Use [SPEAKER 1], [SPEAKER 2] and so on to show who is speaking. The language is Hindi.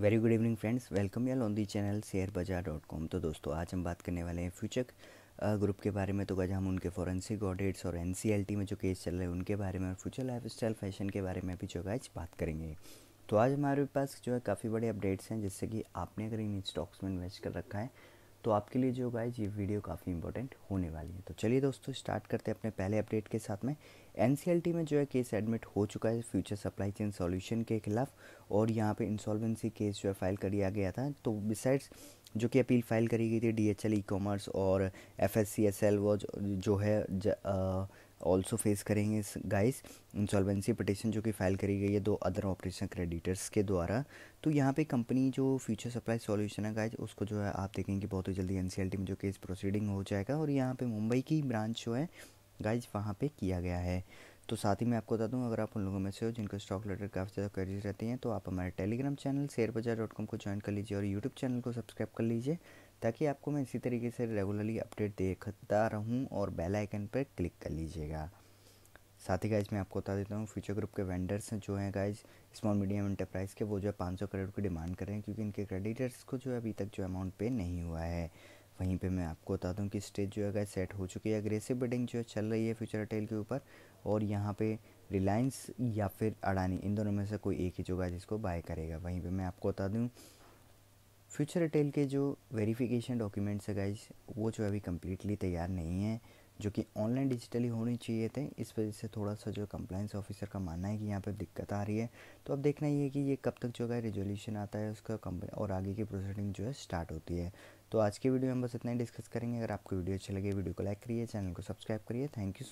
[SPEAKER 1] very good evening friends welcome यल on the channel share bazaar dot com तो दोस्तों आज हम बात करने वाले हैं फ्यूचर ग्रुप uh, के बारे में तो गज हम उनके फॉरेंसिक ऑडिट्स और एन में जो केस चल रहे हैं उनके बारे में और फ्यूचर लाइफ स्टाइल फैशन के बारे में भी जो आज बात करेंगे तो आज हमारे पास जो है काफ़ी बड़े अपडेट्स हैं जिससे कि आपने अगर इन स्टॉक्स में इन्वेस्ट कर रखा है तो आपके लिए जो गाइज ये वीडियो काफ़ी इंपॉर्टेंट होने वाली है तो चलिए दोस्तों स्टार्ट करते हैं अपने पहले अपडेट के साथ में एन में जो है केस एडमिट हो चुका है फ्यूचर सप्लाई चेन सॉल्यूशन के खिलाफ और यहाँ पे इंसॉल्वेंसी केस जो है फाइल कर दिया गया था तो बिसाइड्स जो कि अपील फाइल करी गई थी डी एच ई कॉमर्स और F S C S L जो है ज, आ, ऑल्सो फेस करेंगे गाइस इंसॉल्वेंसी पटिशन जो कि फाइल करी गई है दो अदर ऑपरेशन क्रेडिटर्स के द्वारा तो यहाँ पे कंपनी जो फ्यूचर सप्लाई सॉल्यूशन है गाइस उसको जो है आप देखेंगे बहुत ही जल्दी एन में जो केस प्रोसीडिंग हो जाएगा और यहाँ पर मुंबई की ब्रांच जो है गाइज वहाँ पर किया गया है तो साथ ही मैं आपको बता दूँ अगर आप उन लोगों में से हो जिनको स्टॉक रिलेटेड काफ़ी ज़्यादा करीज रहती हैं तो आप हमारे Telegram channel share bazaar dot com को ज्वाइन कर लीजिए और यूट्यूब चैनल को सब्सक्राइब कर लीजिए ताकि आपको मैं इसी तरीके से रेगुलरली अपडेट देखता रहूँ और बेल आइकन पर क्लिक कर लीजिएगा साथ ही गाइज मैं आपको बता देता हूँ फ्यूचर ग्रुप के वेंडर्स जो हैं गाइज स्मॉल मीडियम इंटरप्राइज के वो जो है पाँच सौ करोड़ की डिमांड कर रहे हैं क्योंकि इनके क्रेडिटर्स को जो है अभी तक जो अमाउंट पे नहीं हुआ है वहीं पे मैं आपको बता दूं कि स्टेज जो है गाइज सेट हो चुकी है अग्रेसिव बिडिंग जो है चल रही है फ्यूचर टेल के ऊपर और यहाँ पे रिलायंस या फिर अडानी इन दोनों में से कोई एक ही जो गाइज इसको बाय करेगा वहीं पर मैं आपको बता दूँ फ्यूचर रिटेल के जो वेरिफिकेशन डॉक्यूमेंट्स है गाइज वो जो अभी कम्प्लीटली तैयार नहीं है जो कि ऑनलाइन डिजिटली होने चाहिए थे इस वजह से थोड़ा सा जो कंप्लाइंस ऑफिसर का मानना है कि यहाँ पर दिक्कत आ रही है तो अब देखना ये है कि ये कब तक जो है रेजोल्यूशन आता है उसका और आगे की प्रोसेडिंग जो है स्टार्ट होती है तो आज की वीडियो में बस इतना ही डिस्कस करेंगे अगर आपको वीडियो अच्छी लगे वीडियो को लाइक करिए चैनल को सब्सक्राइब करिए थैंक यू